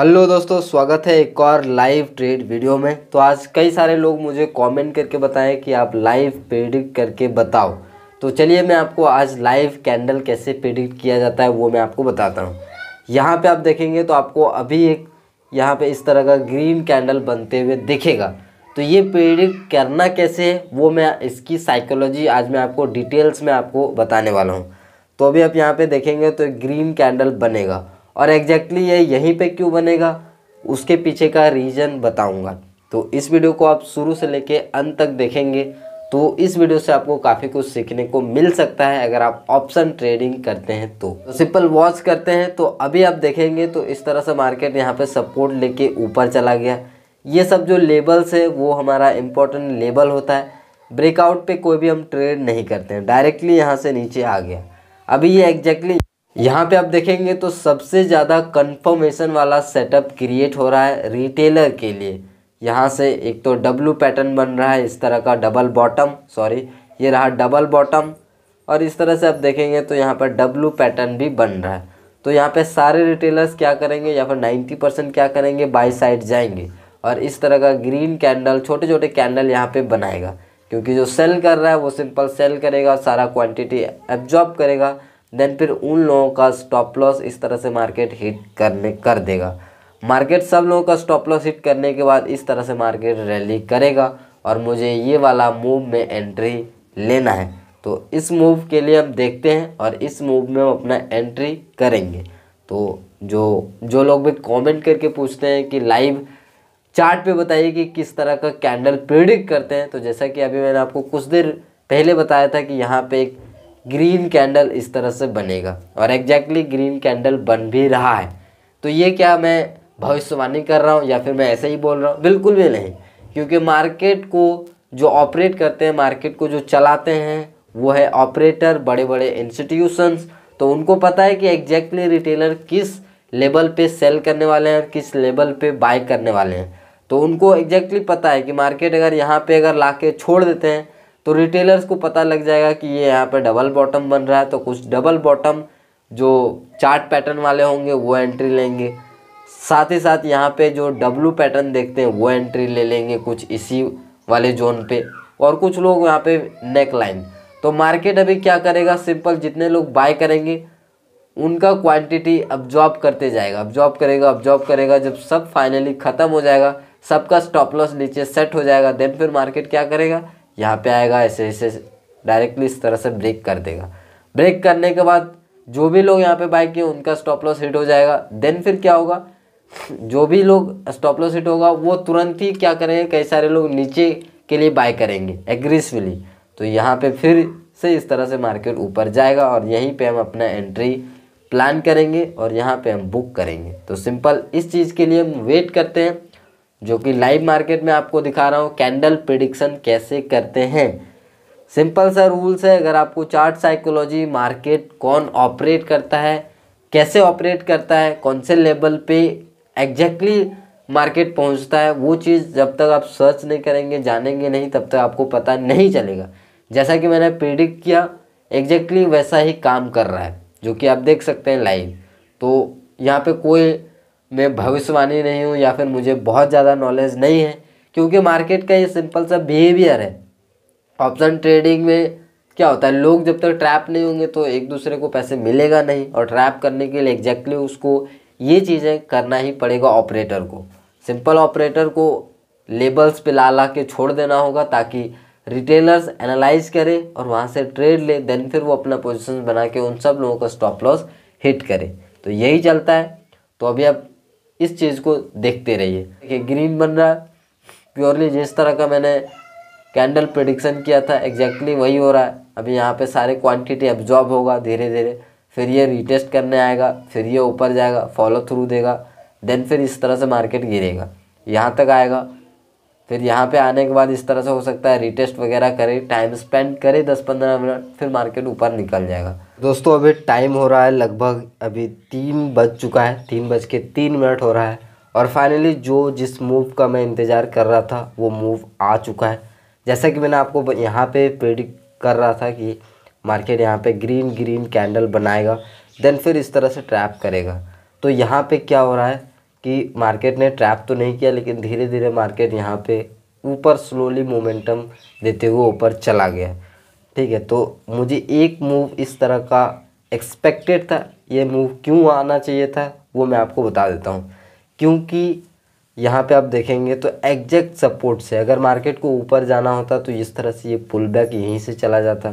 hello दोस्तों स्वागत है एक और लाइव ट्रेड वीडियो में तो आज कई सारे लोग मुझे कमेंट करके बताएं कि आप लाइव प्रेडिक्ट करके बताओ तो चलिए मैं आपको आज लाइव कैंडल कैसे प्रेडिक्ट किया जाता है वो मैं आपको बताता हूँ यहाँ पे आप देखेंगे तो आपको अभी एक यहाँ पे इस तरह का ग्रीन कैंडल बनते हुए दिखेगा तो ये प्रेडिक्ट करना कैसे है वो मैं इसकी साइकोलॉजी आज मैं आपको डिटेल्स में आपको बताने वाला हूँ तो अभी आप यहाँ पर देखेंगे तो एक ग्रीन कैंडल बनेगा और एग्जैक्टली ये यहीं पे क्यों बनेगा उसके पीछे का रीज़न बताऊंगा तो इस वीडियो को आप शुरू से लेके अंत तक देखेंगे तो इस वीडियो से आपको काफ़ी कुछ सीखने को मिल सकता है अगर आप ऑप्शन ट्रेडिंग करते हैं तो, तो सिंपल वॉच करते हैं तो अभी आप देखेंगे तो इस तरह से मार्केट यहाँ पर सपोर्ट लेके ऊपर चला गया ये सब जो लेबल्स है वो हमारा इम्पोर्टेंट लेबल होता है ब्रेकआउट पे कोई भी हम ट्रेड नहीं करते हैं डायरेक्टली यहाँ से नीचे आ गया अभी ये एग्जैक्टली यहाँ पे आप देखेंगे तो सबसे ज़्यादा कंफर्मेशन वाला सेटअप क्रिएट हो रहा है रिटेलर के लिए यहाँ से एक तो डब्लू पैटर्न बन रहा है इस तरह का डबल बॉटम सॉरी ये रहा डबल बॉटम और इस तरह से आप देखेंगे तो यहाँ पर डब्लू पैटर्न भी बन रहा है तो यहाँ पे सारे रिटेलर्स क्या करेंगे या फिर नाइन्टी परसेंट क्या करेंगे बाई साइड जाएंगे और इस तरह का ग्रीन कैंडल छोटे छोटे कैंडल यहाँ पे बनाएगा क्योंकि जो सेल कर रहा है वो सिंपल सेल करेगा सारा क्वांटिटी एब्जॉर्ब करेगा देन फिर उन लोगों का स्टॉप लॉस इस तरह से मार्केट हिट करने कर देगा मार्केट सब लोगों का स्टॉप लॉस हिट करने के बाद इस तरह से मार्केट रैली करेगा और मुझे ये वाला मूव में एंट्री लेना है तो इस मूव के लिए हम देखते हैं और इस मूव में हम अपना एंट्री करेंगे तो जो जो लोग भी कमेंट करके पूछते हैं कि लाइव चार्ट पे बताइए कि किस तरह का कैंडल प्रिडिक्ट करते हैं तो जैसा कि अभी मैंने आपको कुछ देर पहले बताया था कि यहाँ पे एक ग्रीन कैंडल इस तरह से बनेगा और एग्जैक्टली ग्रीन कैंडल बन भी रहा है तो ये क्या मैं भविष्यवाणी कर रहा हूँ या फिर मैं ऐसे ही बोल रहा हूँ बिल्कुल भी नहीं क्योंकि मार्केट को जो ऑपरेट करते हैं मार्केट को जो चलाते हैं वो है ऑपरेटर बड़े बड़े इंस्टीट्यूशंस तो उनको पता है कि एग्जैक्टली रिटेलर किस लेवल पे सेल करने वाले हैं और किस लेवल पे बाय करने वाले हैं तो उनको एग्जैक्टली पता है कि मार्केट अगर यहाँ पे अगर ला के छोड़ देते हैं तो रिटेलर्स को पता लग जाएगा कि ये यहाँ पे डबल बॉटम बन रहा है तो कुछ डबल बॉटम जो चार्ट पैटर्न वाले होंगे वो एंट्री लेंगे साथ ही साथ यहाँ पे जो डब्लू पैटर्न देखते हैं वो एंट्री ले लेंगे कुछ इसी वाले जोन पे और कुछ लोग यहाँ पे नेक लाइन तो मार्केट अभी क्या करेगा सिंपल जितने लोग बाय करेंगे उनका क्वांटिटी अब्जॉर्ब करते जाएगा अब्जॉर्ब करेगा अब्जॉर्ब करेगा जब सब फाइनली ख़त्म हो जाएगा सबका स्टॉप लॉस नीचे सेट हो जाएगा देन फिर मार्केट क्या करेगा यहाँ पे आएगा ऐसे ऐसे डायरेक्टली इस तरह से ब्रेक कर देगा ब्रेक करने के बाद जो भी लोग यहाँ पे बाई किए उनका स्टॉप लॉस हिट हो जाएगा देन फिर क्या होगा जो भी लोग स्टॉप लॉस हिट होगा वो तुरंत ही क्या करेंगे कई सारे लोग नीचे के लिए बाय करेंगे एग्रेसिवली तो यहाँ पे फिर से इस तरह से मार्केट ऊपर जाएगा और यहीं पे हम अपना एंट्री प्लान करेंगे और यहाँ पे हम बुक करेंगे तो सिंपल इस चीज़ के लिए हम वेट करते हैं जो कि लाइव मार्केट में आपको दिखा रहा हूँ कैंडल प्रिडिक्शन कैसे करते हैं सिंपल सा रूल्स है अगर आपको चार्ट साइकोलॉजी मार्केट कौन ऑपरेट करता है कैसे ऑपरेट करता है कौन से लेवल पे एग्जैक्टली मार्केट पहुंचता है वो चीज़ जब तक आप सर्च नहीं करेंगे जानेंगे नहीं तब तक आपको पता नहीं चलेगा जैसा कि मैंने प्रिडिक्ट किया एग्जैक्टली वैसा ही काम कर रहा है जो कि आप देख सकते हैं लाइव तो यहाँ पे कोई मैं भविष्यवाणी नहीं हूँ या फिर मुझे बहुत ज़्यादा नॉलेज नहीं है क्योंकि मार्केट का ये सिंपल सा बिहेवियर है ऑप्शन ट्रेडिंग में क्या होता है लोग जब तक ट्रैप नहीं होंगे तो एक दूसरे को पैसे मिलेगा नहीं और ट्रैप करने के लिए एग्जैक्टली उसको ये चीज़ें करना ही पड़ेगा ऑपरेटर को सिंपल ऑपरेटर को लेबल्स पे ला ला के छोड़ देना होगा ताकि रिटेलर्स एनालाइज करें और वहाँ से ट्रेड ले देन फिर वो अपना पोजिशन बना के उन सब लोगों का स्टॉप लॉस हिट करे तो यही चलता है तो अभी आप इस चीज़ को देखते रहिए देखिए ग्रीन बन रहा प्योरली जिस तरह का मैंने कैंडल प्रडिक्शन किया था एग्जैक्टली वही हो रहा है अभी यहाँ पे सारे क्वांटिटी एब्जॉर्ब होगा धीरे धीरे फिर ये रिटेस्ट करने आएगा फिर ये ऊपर जाएगा फॉलो थ्रू देगा देन फिर इस तरह से मार्केट गिरेगा यहाँ तक आएगा फिर यहाँ पे आने के बाद इस तरह से हो सकता है रिटेस्ट वगैरह करे टाइम स्पेंड करे दस पंद्रह मिनट फिर मार्केट ऊपर निकल जाएगा दोस्तों अभी टाइम हो रहा है लगभग अभी तीन बज चुका है तीन बज के तीन मिनट हो रहा है और फाइनली जो जिस मूव का मैं इंतज़ार कर रहा था वो मूव आ चुका है जैसा कि मैंने आपको यहाँ पे प्रेडिक्ट कर रहा था कि मार्केट यहाँ पे ग्रीन ग्रीन कैंडल बनाएगा देन फिर इस तरह से ट्रैप करेगा तो यहाँ पे क्या हो रहा है कि मार्केट ने ट्रैप तो नहीं किया लेकिन धीरे धीरे मार्केट यहाँ पर ऊपर स्लोली मोमेंटम देते हुए ऊपर चला गया ठीक है तो मुझे एक मूव इस तरह का एक्सपेक्टेड था ये मूव क्यों आना चाहिए था वो मैं आपको बता देता हूँ क्योंकि यहाँ पे आप देखेंगे तो एग्जैक्ट सपोर्ट से अगर मार्केट को ऊपर जाना होता तो इस तरह से ये पुल बैक यहीं से चला जाता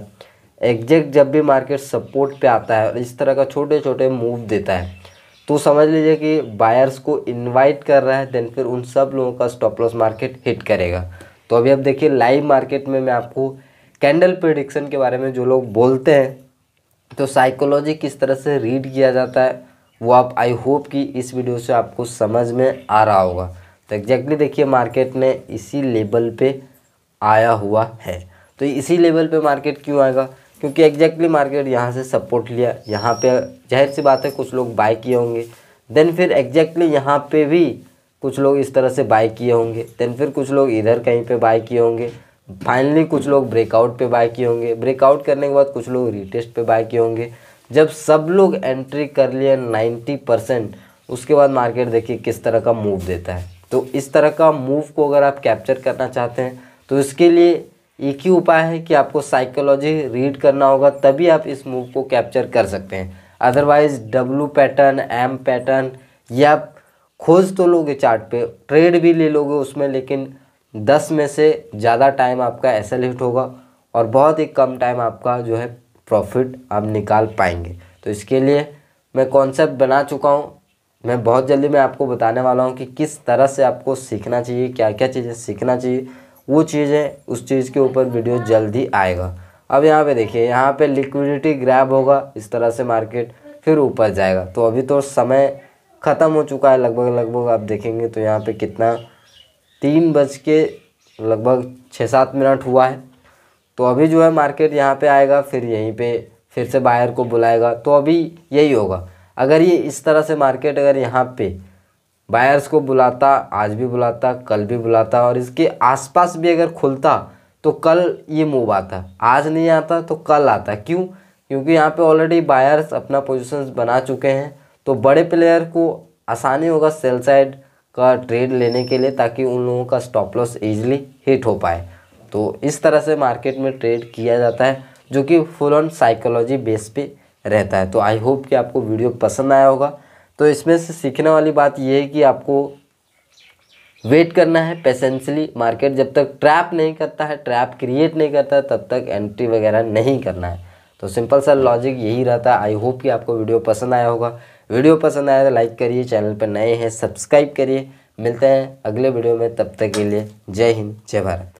एग्जैक्ट जब भी मार्केट सपोर्ट पे आता है और इस तरह का छोटे छोटे मूव देता है तो समझ लीजिए कि बायर्स को इनवाइट कर रहा है देन फिर उन सब लोगों का स्टॉप लॉस मार्केट हिट करेगा तो अभी आप देखिए लाइव मार्केट में मैं आपको कैंडल प्रिडिक्शन के बारे में जो लोग बोलते हैं तो साइकोलॉजी किस तरह से रीड किया जाता है वो आप आई होप कि इस वीडियो से आपको समझ में आ रहा होगा तो एग्जैक्टली देखिए मार्केट ने इसी लेवल पे आया हुआ है तो इसी लेवल पे मार्केट क्यों आएगा क्योंकि एग्जैक्टली मार्केट यहाँ से सपोर्ट लिया यहाँ पे जाहिर सी बात है कुछ लोग बाय किए होंगे देन फिर एग्जैक्टली यहाँ पे भी कुछ लोग इस तरह से बाय किए होंगे देन फिर कुछ लोग इधर कहीं पे बाय किए होंगे फाइनली कुछ लोग ब्रेकआउट पे बाय किए होंगे ब्रेकआउट करने के बाद कुछ लोग रिटेस्ट पे बाय किए होंगे जब सब लोग एंट्री कर लिए नाइन्टी परसेंट उसके बाद मार्केट देखिए किस तरह का मूव देता है तो इस तरह का मूव को अगर आप कैप्चर करना चाहते हैं तो इसके लिए एक ही उपाय है कि आपको साइकोलॉजी रीड करना होगा तभी आप इस मूव को कैप्चर कर सकते हैं otherwise W pattern M pattern या खोज तो लोगे चार्ट पे ट्रेड भी ले लोगे उसमें लेकिन दस में से ज़्यादा टाइम आपका ऐसा हिट होगा और बहुत ही कम टाइम आपका जो है प्रॉफिट आप निकाल पाएंगे तो इसके लिए मैं कॉन्सेप्ट बना चुका हूँ मैं बहुत जल्दी मैं आपको बताने वाला हूँ कि किस तरह से आपको सीखना चाहिए क्या क्या चीज़ें सीखना चाहिए वो चीज़ें उस चीज़ के ऊपर वीडियो जल्दी आएगा अब यहाँ पे देखिए यहाँ पे लिक्विडिटी ग्रैब होगा इस तरह से मार्केट फिर ऊपर जाएगा तो अभी तो समय ख़त्म हो चुका है लगभग लगभग आप देखेंगे तो यहाँ पर कितना तीन बज के लगभग छः सात मिनट हुआ है तो अभी जो है मार्केट यहाँ पे आएगा फिर यहीं पे फिर से बायर को बुलाएगा तो अभी यही होगा अगर ये इस तरह से मार्केट अगर यहाँ पे बायर्स को बुलाता आज भी बुलाता कल भी बुलाता और इसके आसपास भी अगर खुलता तो कल ये मूव आता आज नहीं आता तो कल आता क्यों क्योंकि यहाँ पे ऑलरेडी बायर्स अपना पोजिशन बना चुके हैं तो बड़े प्लेयर को आसानी होगा सेल साइड का ट्रेड लेने के लिए ताकि उन लोगों का स्टॉप लॉस ईजिली हिट हो पाए तो इस तरह से मार्केट में ट्रेड किया जाता है जो कि फुल ऑन साइकोलॉजी बेस पे रहता है तो आई होप कि आपको वीडियो पसंद आया होगा तो इसमें से सीखने वाली बात यह है कि आपको वेट करना है पेशेंसली मार्केट जब तक ट्रैप नहीं करता है ट्रैप क्रिएट नहीं करता है तब तक एंट्री वगैरह नहीं करना है तो सिंपल सा लॉजिक यही रहता है आई होप कि आपको वीडियो पसंद आया होगा वीडियो पसंद आया तो लाइक करिए चैनल पर नए हैं सब्सक्राइब करिए मिलते हैं अगले वीडियो में तब तक के लिए जय हिंद जय भारत